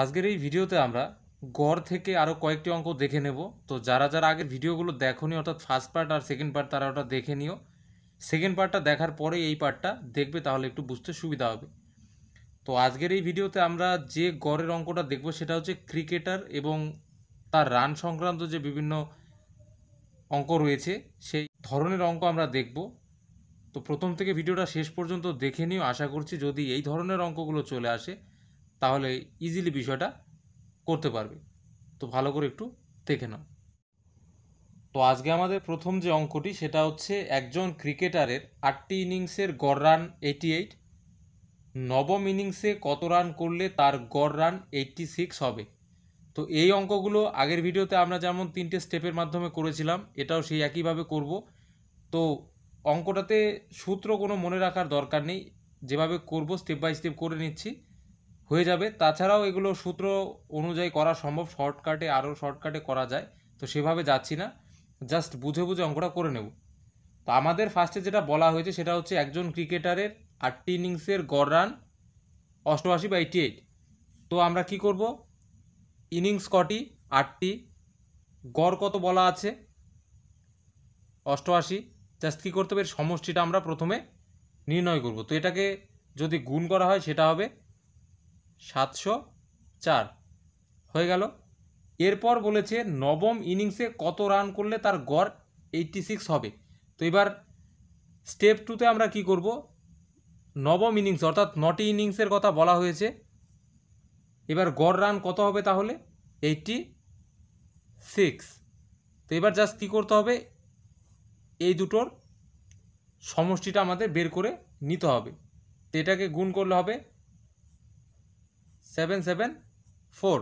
আজকের এই ভিডিওতে আমরা গড় থেকে আরও কয়েকটি অঙ্ক দেখে নেব তো যারা যারা আগের ভিডিওগুলো দেখনি অর্থাৎ ফার্স্ট পার্ট আর সেকেন্ড পার্ট তারা ওটা দেখে নিও সেকেন্ড পার্টটা দেখার পরে এই পার্টটা দেখবে তাহলে একটু বুঝতে সুবিধা হবে তো আজকের এই ভিডিওতে আমরা যে গড়ের অঙ্কটা দেখব সেটা হচ্ছে ক্রিকেটার এবং তার রান সংক্রান্ত যে বিভিন্ন অঙ্ক রয়েছে সেই ধরনের অঙ্ক আমরা দেখব তো প্রথম থেকে ভিডিওটা শেষ পর্যন্ত দেখে নিও আশা করছি যদি এই ধরনের অঙ্কগুলো চলে আসে তাহলে ইজিলি বিষয়টা করতে পারবে তো ভালো করে একটু দেখে নাও তো আজকে আমাদের প্রথম যে অঙ্কটি সেটা হচ্ছে একজন ক্রিকেটারের আটটি ইনিংসের গড় রান এইটি এইট নবম ইনিংসে কত রান করলে তার গড় রান এইটটি সিক্স হবে তো এই অঙ্কগুলো আগের ভিডিওতে আমরা যেমন তিনটে স্টেপের মাধ্যমে করেছিলাম এটাও সেই একইভাবে করব তো অঙ্কটাতে সূত্র কোনো মনে রাখার দরকার নেই যেভাবে করব স্টেপ বাই স্টেপ করে নিচ্ছি হয়ে যাবে তাছাড়াও এগুলো সূত্র অনুযায়ী করা সম্ভব শর্টকাটে আরও শর্টকাটে করা যায় তো সেভাবে যাচ্ছি না জাস্ট বুঝে বুঝে অঙ্কটা করে নেব তো আমাদের ফার্স্টে যেটা বলা হয়েছে সেটা হচ্ছে একজন ক্রিকেটারের আটটি ইনিংসের গড় রান অষ্টআশি বা এইটি এইট তো আমরা কি করব ইনিংস কটি আটটি গড় কত বলা আছে অষ্টআশি জাস্ট কী করতে হবে সমষ্টিটা আমরা প্রথমে নির্ণয় করব তো এটাকে যদি গুণ করা হয় সেটা হবে সাতশো চার হয়ে গেল এরপর বলেছে নবম ইনিংসে কত রান করলে তার গড় এইটটি সিক্স হবে তো এবার স্টেপ টুতে আমরা কি করব নবম ইনিংস অর্থাৎ নটি ইনিংসের কথা বলা হয়েছে এবার গড় রান কত হবে তাহলে এইটটি সিক্স তো এবার জাস্ট কী করতে হবে এই দুটোর সমষ্টিটা আমাদের বের করে নিতে হবে তো এটাকে গুণ করলে হবে সেভেন সেভেন ফোর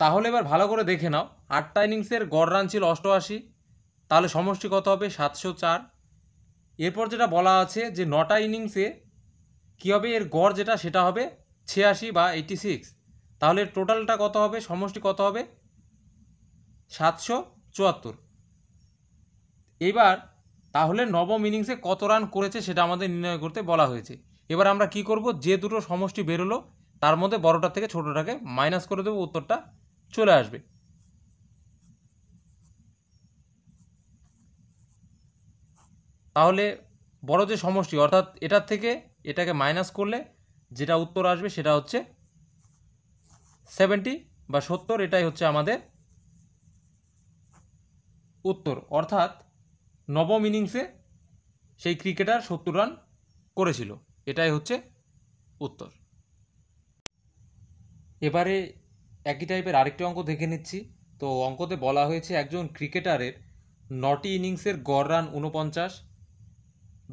তাহলে এবার ভালো করে দেখে নাও আটটা ইনিংসের গড় রান ছিল অষ্টআশি তাহলে সমষ্টি কত হবে সাতশো চার এরপর যেটা বলা আছে যে নটা ইনিংসে কী হবে এর গড় যেটা সেটা হবে ছিয়াশি বা এইটি সিক্স তাহলে টোটালটা কত হবে সমষ্টি কত হবে সাতশো চুয়াত্তর এবার তাহলে নবম ইনিংসে কত রান করেছে সেটা আমাদের নির্ণয় করতে বলা হয়েছে এবার আমরা কি করব যে দুটো সমষ্টি বেরোলো তার মধ্যে বড়টা থেকে ছোটোটাকে মাইনাস করে দেবো উত্তরটা চলে আসবে তাহলে বড় যে সমষ্টি অর্থাৎ এটার থেকে এটাকে মাইনাস করলে যেটা উত্তর আসবে সেটা হচ্ছে সেভেন্টি বা সত্তর এটাই হচ্ছে আমাদের উত্তর অর্থাৎ নবম ইনিংসে সেই ক্রিকেটার সত্তর রান করেছিল এটাই হচ্ছে উত্তর এবারে একই টাইপের আরেকটি অঙ্ক দেখে নিচ্ছি তো অঙ্কতে বলা হয়েছে একজন ক্রিকেটারের নটি ইনিংসের গড় রান উনপঞ্চাশ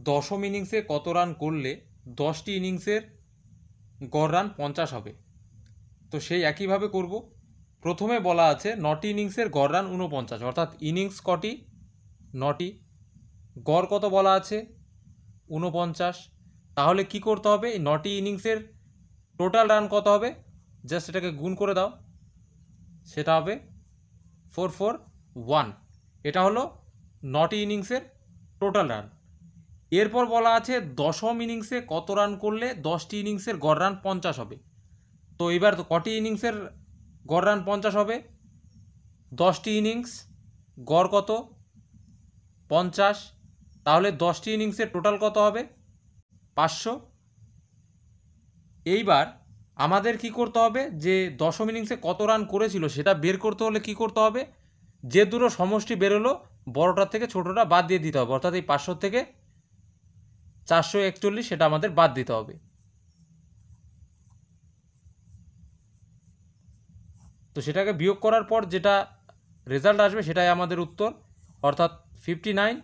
দশম ইনিংসে কত রান করলে দশটি ইনিংসের গড় রান পঞ্চাশ হবে তো সেই একইভাবে করব প্রথমে বলা আছে নটি ইনিংসের গড় রান উনপঞ্চাশ অর্থাৎ ইনিংস কটি নটি গড় কত বলা আছে উনপঞ্চাশ তাহলে কি করতে হবে এই নটি ইনিংসের টোটাল রান কত হবে জাস্ট এটাকে গুণ করে দাও সেটা হবে ফোর ফোর ওয়ান এটা হলো নটি ইনিংসের টোটাল রান এরপর বলা আছে দশম ইনিংসে কত রান করলে দশটি ইনিংসের গড় রান পঞ্চাশ হবে তো এবার তো কটি ইনিংসের গড় রান পঞ্চাশ হবে দশটি ইনিংস গড় কত পঞ্চাশ তাহলে দশটি ইনিংসের টোটাল কত হবে পাঁচশো এইবার আমাদের কি করতে হবে যে দশম ইনিংসে কত রান করেছিল সেটা বের করতে হলে কি করতে হবে যে দুটো সমষ্টি বেরোলো বড়টার থেকে ছোটোটা বাদ দিয়ে দিতে হবে অর্থাৎ এই পাঁচশো থেকে চারশো একচল্লিশ সেটা আমাদের বাদ দিতে হবে তো সেটাকে বিয়োগ করার পর যেটা রেজাল্ট আসবে সেটাই আমাদের উত্তর অর্থাৎ ফিফটি নাইন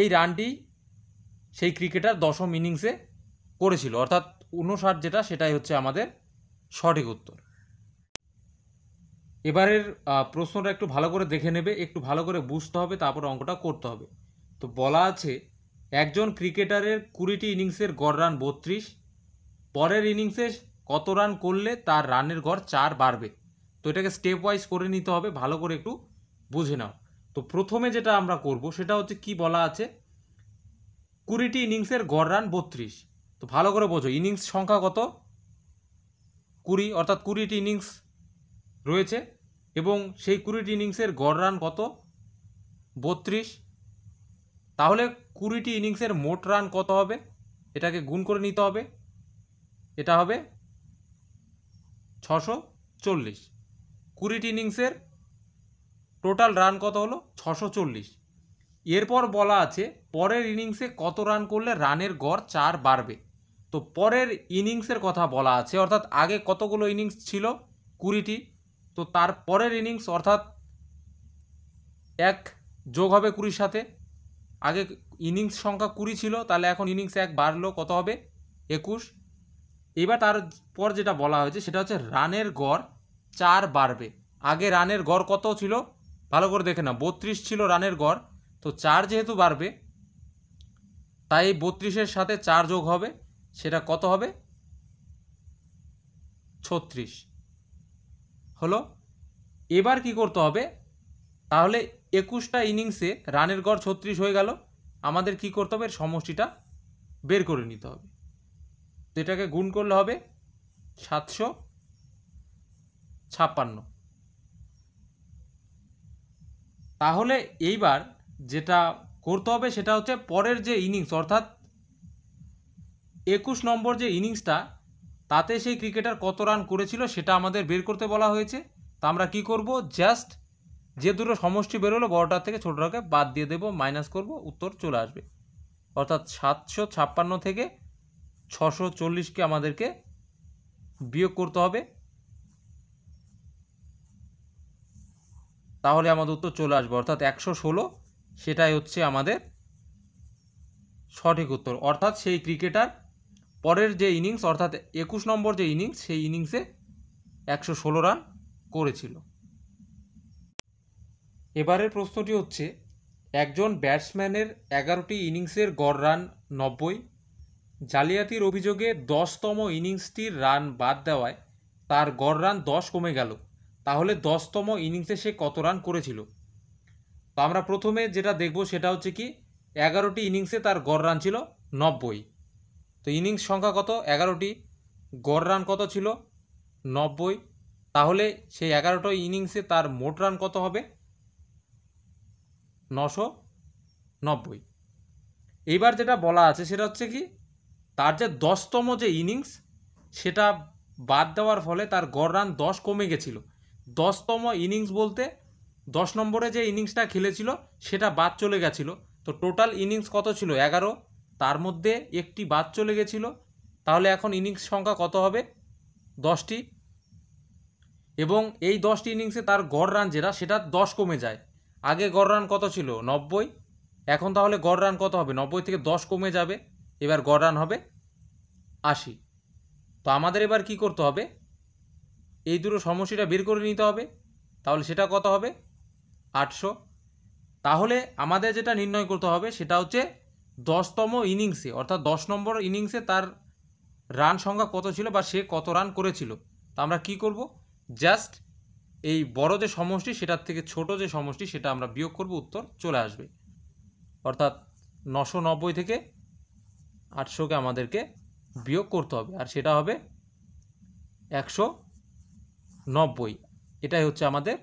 এই রানটি সেই ক্রিকেটার দশম ইনিংসে করেছিল অর্থাৎ উনষাট যেটা সেটাই হচ্ছে আমাদের সঠিক উত্তর এবারের প্রশ্নটা একটু ভালো করে দেখে নেবে একটু ভালো করে বুঝতে হবে তারপর অঙ্কটা করতে হবে তো বলা আছে একজন ক্রিকেটারের কুড়িটি ইনিংসের গড় রান বত্রিশ পরের ইনিংসে কত রান করলে তার রানের গড় চার বাড়বে তো এটাকে স্টেপ ওয়াইজ করে নিতে হবে ভালো করে একটু বুঝে নাও তো প্রথমে যেটা আমরা করব সেটা হচ্ছে কি বলা আছে কুড়িটি ইনিংসের গড় রান বত্রিশ তো ভালো করে বোঝো ইনিংস সংখ্যা কত কুড়ি অর্থাৎ কুড়িটি ইনিংস রয়েছে এবং সেই কুড়িটি ইনিংসের গড় রান কত বত্রিশ তাহলে কুড়িটি ইনিংসের মোট রান কত হবে এটাকে গুণ করে নিতে হবে এটা হবে ছশো চল্লিশ কুড়িটি ইনিংসের টোটাল রান কত হলো ছশো চল্লিশ এরপর বলা আছে পরের ইনিংসে কত রান করলে রানের গড় চার বাড়বে তো পরের ইনিংসের কথা বলা আছে অর্থাৎ আগে কতগুলো ইনিংস ছিল কুড়িটি তো তার পরের ইনিংস অর্থাৎ এক যোগ হবে কুড়ির সাথে আগে ইনিংস সংখ্যা কুড়ি ছিল তাহলে এখন ইনিংস এক বাড়লো কত হবে একুশ এবার তার পর যেটা বলা হয়েছে সেটা হচ্ছে রানের গড় চার বাড়বে আগে রানের গড় কত ছিল ভালো করে দেখে না বত্রিশ ছিল রানের গড় তো চার যেহেতু বাড়বে তাই বত্রিশের সাথে চার যোগ হবে সেটা কত হবে ছত্রিশ হলো এবার কি করতে হবে তাহলে একুশটা ইনিংসে রানের গড় ছত্রিশ হয়ে গেল আমাদের কি করতে হবে সমষ্টিটা বের করে নিতে হবে সেটাকে এটাকে গুণ করলে হবে সাতশো ছাপ্পান্ন তাহলে এইবার যেটা করতে হবে সেটা হচ্ছে পরের যে ইনিংস অর্থাৎ একুশ নম্বর যে ইনিংসটা তাতে সেই ক্রিকেটার কত রান করেছিল সেটা আমাদের বের করতে বলা হয়েছে তা আমরা কী করবো জাস্ট যে দুটো সমষ্টি বেরোলো বড়টার থেকে ছোটোটাকে বাদ দিয়ে দেব মাইনাস করব উত্তর চলে আসবে অর্থাৎ সাতশো ছাপ্পান্ন থেকে ছশো চল্লিশকে আমাদেরকে বিয়োগ করতে হবে তাহলে আমাদের উত্তর চলে আসবে অর্থাৎ একশো ষোলো সেটাই হচ্ছে আমাদের সঠিক উত্তর অর্থাৎ সেই ক্রিকেটার পরের যে ইনিংস অর্থাৎ একুশ নম্বর যে ইনিংস সেই ইনিংসে একশো ষোলো রান করেছিল এবারের প্রশ্নটি হচ্ছে একজন ব্যাটসম্যানের এগারোটি ইনিংসের গড় রান নব্বই জালিয়াতির অভিযোগে দশতম ইনিংসটির রান বাদ দেওয়ায় তার গড় রান দশ কমে গেল তাহলে দশতম ইনিংসে সে কত রান করেছিল তো আমরা প্রথমে যেটা দেখব সেটা হচ্ছে কি এগারোটি ইনিংসে তার গড় রান ছিল নব্বই তো ইনিংস সংখ্যা কত এগারোটি গড় রান কত ছিল নব্বই তাহলে সেই এগারোটা ইনিংসে তার মোট রান কত হবে নশো নব্বই এইবার যেটা বলা আছে সেটা হচ্ছে কি তার যে দশতম যে ইনিংস সেটা বাদ দেওয়ার ফলে তার গড় রান দশ কমে গেছিলো দশতম ইনিংস বলতে দশ নম্বরে যে ইনিংসটা খেলেছিল সেটা বাদ চলে গেছিলো তো টোটাল ইনিংস কত ছিল এগারো তার মধ্যে একটি বাদ চলে গেছিল তাহলে এখন ইনিংস সংখ্যা কত হবে দশটি এবং এই দশটি ইনিংসে তার গড় রান যেটা সেটা দশ কমে যায় আগে গড় রান কত ছিল নব্বই এখন তাহলে গড় রান কত হবে নব্বই থেকে দশ কমে যাবে এবার গড় রান হবে আশি তো আমাদের এবার কি করতে হবে এই দুটো সমষ্টিটা বের করে নিতে হবে তাহলে সেটা কত হবে আটশো তাহলে আমাদের যেটা নির্ণয় করতে হবে সেটা হচ্ছে দশতম ইনিংসে অর্থাৎ দশ নম্বর ইনিংসে তার রান সংখ্যা কত ছিল বা সে কত রান করেছিল তা আমরা কি করব জাস্ট এই বড় যে সমষ্টি সেটার থেকে ছোট যে সমষ্টি সেটা আমরা বিয়োগ করব উত্তর চলে আসবে অর্থাৎ নশো নব্বই থেকে আটশোকে আমাদেরকে বিয়োগ করতে হবে আর সেটা হবে একশো নব্বই এটাই হচ্ছে আমাদের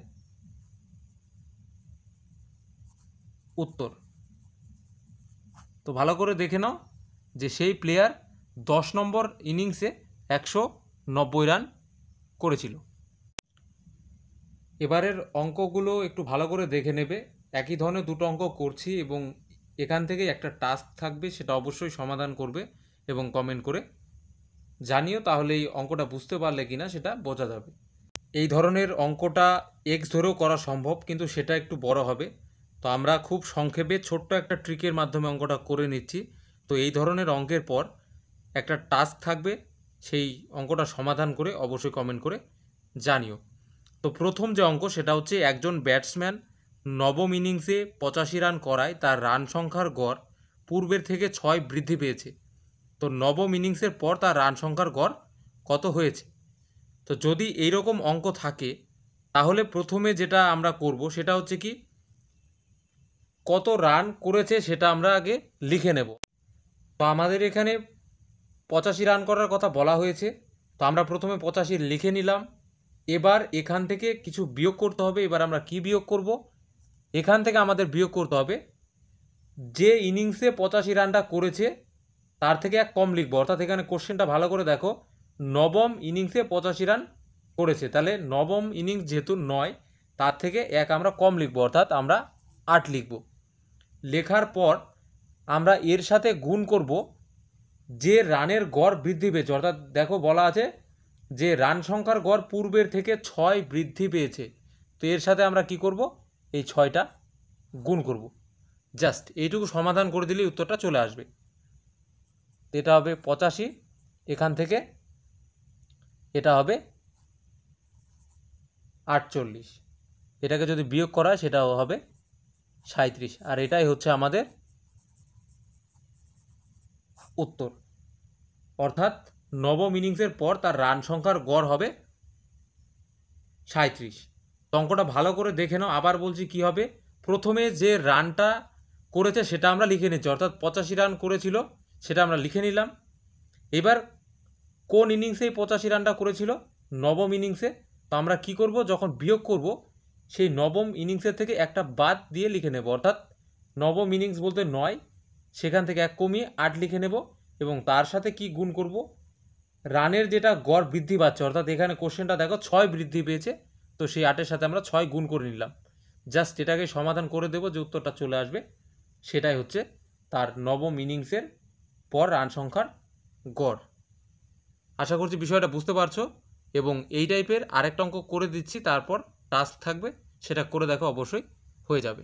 উত্তর তো ভালো করে দেখে নাও যে সেই প্লেয়ার দশ নম্বর ইনিংসে একশো নব্বই রান করেছিল এবারের অঙ্কগুলো একটু ভালো করে দেখে নেবে একই ধরনের দুটো অঙ্ক করছি এবং এখান থেকে একটা টাস্ক থাকবে সেটা অবশ্যই সমাধান করবে এবং কমেন্ট করে জানিও তাহলে এই অঙ্কটা বুঝতে পারলে কিনা সেটা বোঝা যাবে এই ধরনের অঙ্কটা এক্স ধরেও করা সম্ভব কিন্তু সেটা একটু বড় হবে তো আমরা খুব সংক্ষেপে ছোট্ট একটা ট্রিকের মাধ্যমে অঙ্কটা করে নিচ্ছি তো এই ধরনের অঙ্কের পর একটা টাস্ক থাকবে সেই অঙ্কটা সমাধান করে অবশ্যই কমেন্ট করে জানিও তো প্রথম যে অঙ্ক সেটা হচ্ছে একজন ব্যাটসম্যান নবম ইনিংসে পঁচাশি রান করায় তার রান সংখ্যার গড় পূর্বের থেকে ছয় বৃদ্ধি পেয়েছে তো নবম ইনিংসের পর তার রান সংখ্যার গড় কত হয়েছে তো যদি এই রকম অঙ্ক থাকে তাহলে প্রথমে যেটা আমরা করব সেটা হচ্ছে কি কত রান করেছে সেটা আমরা আগে লিখে নেব তো আমাদের এখানে পঁচাশি রান করার কথা বলা হয়েছে তো আমরা প্রথমে পঁচাশি লিখে নিলাম এবার এখান থেকে কিছু বিয়োগ করতে হবে এবার আমরা কি বিয়োগ করব এখান থেকে আমাদের বিয়োগ করতে হবে যে ইনিংসে পঁচাশি রানটা করেছে তার থেকে এক কম লিখবো অর্থাৎ এখানে কোশ্চেনটা ভালো করে দেখো নবম ইনিংসে পঁচাশি রান করেছে তাহলে নবম ইনিংস যেহেতু নয় তার থেকে এক আমরা কম লিখব অর্থাৎ আমরা আট লিখব লেখার পর আমরা এর সাথে গুণ করব যে রানের গড় বৃদ্ধি পেয়েছে অর্থাৎ দেখো বলা আছে যে রান সংখ্যার গড় পূর্বের থেকে ছয় বৃদ্ধি পেয়েছে তো এর সাথে আমরা কি করব এই ছয়টা গুণ করব জাস্ট এইটুকু সমাধান করে দিলে উত্তরটা চলে আসবে এটা হবে পঁচাশি এখান থেকে এটা হবে আটচল্লিশ এটাকে যদি বিয়োগ করা হয় সেটাও হবে সাঁত্রিশ আর এটাই হচ্ছে আমাদের উত্তর অর্থাৎ নবম ইনিংসের পর তার রান সংখ্যার গড় হবে সাঁত্রিশ অঙ্কটা ভালো করে দেখে নাও আবার বলছি কি হবে প্রথমে যে রানটা করেছে সেটা আমরা লিখে নিচ্ছি অর্থাৎ পঁচাশি রান করেছিল সেটা আমরা লিখে নিলাম এবার কোন ইনিংসেই পঁচাশি রানটা করেছিল নবম ইনিংসে তো আমরা কী করব যখন বিয়োগ করব সেই নবম ইনিংসের থেকে একটা বাদ দিয়ে লিখে নেব অর্থাৎ নবম ইনিংস বলতে নয় সেখান থেকে এক কমিয়ে আট লিখে নেব এবং তার সাথে কি গুণ করব রানের যেটা গড় বৃদ্ধি পাচ্ছে অর্থাৎ এখানে কোশ্চেনটা দেখো ছয় বৃদ্ধি পেয়েছে তো সেই আটের সাথে আমরা ছয় গুণ করে নিলাম জাস্ট এটাকে সমাধান করে দেবো যে উত্তরটা চলে আসবে সেটাই হচ্ছে তার নবম ইনিংসের পর রান সংখ্যার গড় আশা করছি বিষয়টা বুঝতে পারছো এবং এই টাইপের আরেকটা অঙ্ক করে দিচ্ছি তারপর টাস্ক থাকবে সেটা করে দেখো অবশ্যই হয়ে যাবে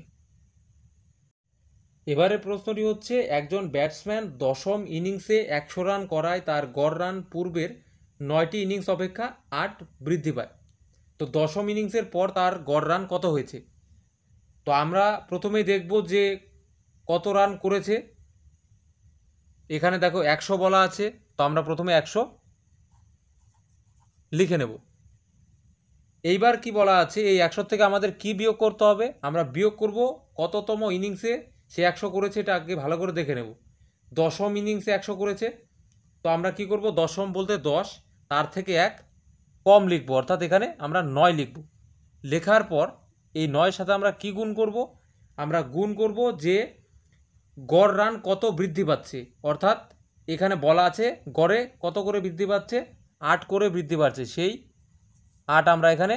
এবারে প্রশ্নটি হচ্ছে একজন ব্যাটসম্যান দশম ইনিংসে একশো রান করায় তার গড় রান পূর্বের নয়টি ইনিংস অপেক্ষা আট বৃদ্ধি পায় তো দশম ইনিংসের পর তার গড় রান কত হয়েছে তো আমরা প্রথমেই দেখব যে কত রান করেছে এখানে দেখো একশো বলা আছে তো আমরা প্রথমে একশো লিখে নেব এইবার কি বলা আছে এই একশো থেকে আমাদের কি বিয়োগ করতে হবে আমরা বিয়োগ করব কততম ইনিংসে সে একশো করেছে এটা আগে ভালো করে দেখে নেব দশম ইনিংসে একশো করেছে তো আমরা কি করব দশম বলতে দশ তার থেকে এক কম লিখব অর্থাৎ এখানে আমরা নয় লিখব লেখার পর এই নয়ের সাথে আমরা কি গুণ করব আমরা গুণ করব যে গড় রান কত বৃদ্ধি পাচ্ছে অর্থাৎ এখানে বলা আছে গড়ে কত করে বৃদ্ধি পাচ্ছে আট করে বৃদ্ধি পাচ্ছে সেই আট আমরা এখানে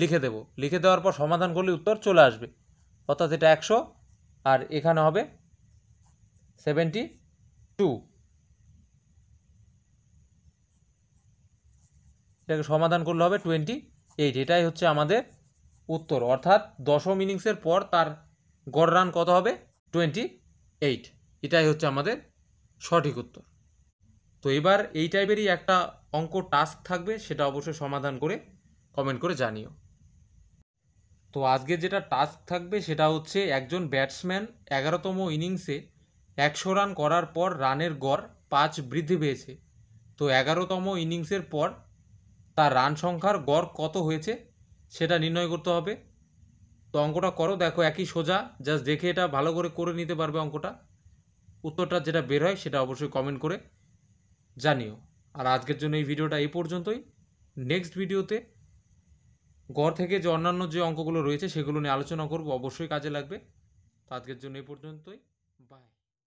লিখে দেব লিখে দেওয়ার পর সমাধান করলে উত্তর চলে আসবে অর্থাৎ এটা একশো আর এখানে হবে সেভেন্টি টু এটাকে সমাধান করলে হবে টোয়েন্টি এইট এটাই হচ্ছে আমাদের উত্তর অর্থাৎ দশম ইনিংসের পর তার গড় রান কত হবে টোয়েন্টি এইট এটাই হচ্ছে আমাদের সঠিক উত্তর তো এবার এই টাইপেরই একটা অঙ্ক টাস্ক থাকবে সেটা অবশ্যই সমাধান করে কমেন্ট করে জানিও তো আজকে যেটা টাস্ক থাকবে সেটা হচ্ছে একজন ব্যাটসম্যান এগারোতম ইনিংসে একশো রান করার পর রানের গড় পাঁচ বৃদ্ধি পেয়েছে তো এগারোতম ইনিংসের পর তার রান সংখ্যার গড় কত হয়েছে সেটা নির্ণয় করতে হবে তো অঙ্কটা করো দেখো একই সোজা জাস্ট দেখে এটা ভালো করে করে নিতে পারবে অঙ্কটা উত্তরটা যেটা বের হয় সেটা অবশ্যই কমেন্ট করে জানিও আর আজকের জন্য এই ভিডিওটা এই পর্যন্তই নেক্সট ভিডিওতে গড় থেকে যে অন্যান্য যে অঙ্কগুলো রয়েছে সেগুলো নিয়ে আলোচনা করব অবশ্যই কাজে লাগবে তো আজকের জন্য এই পর্যন্তই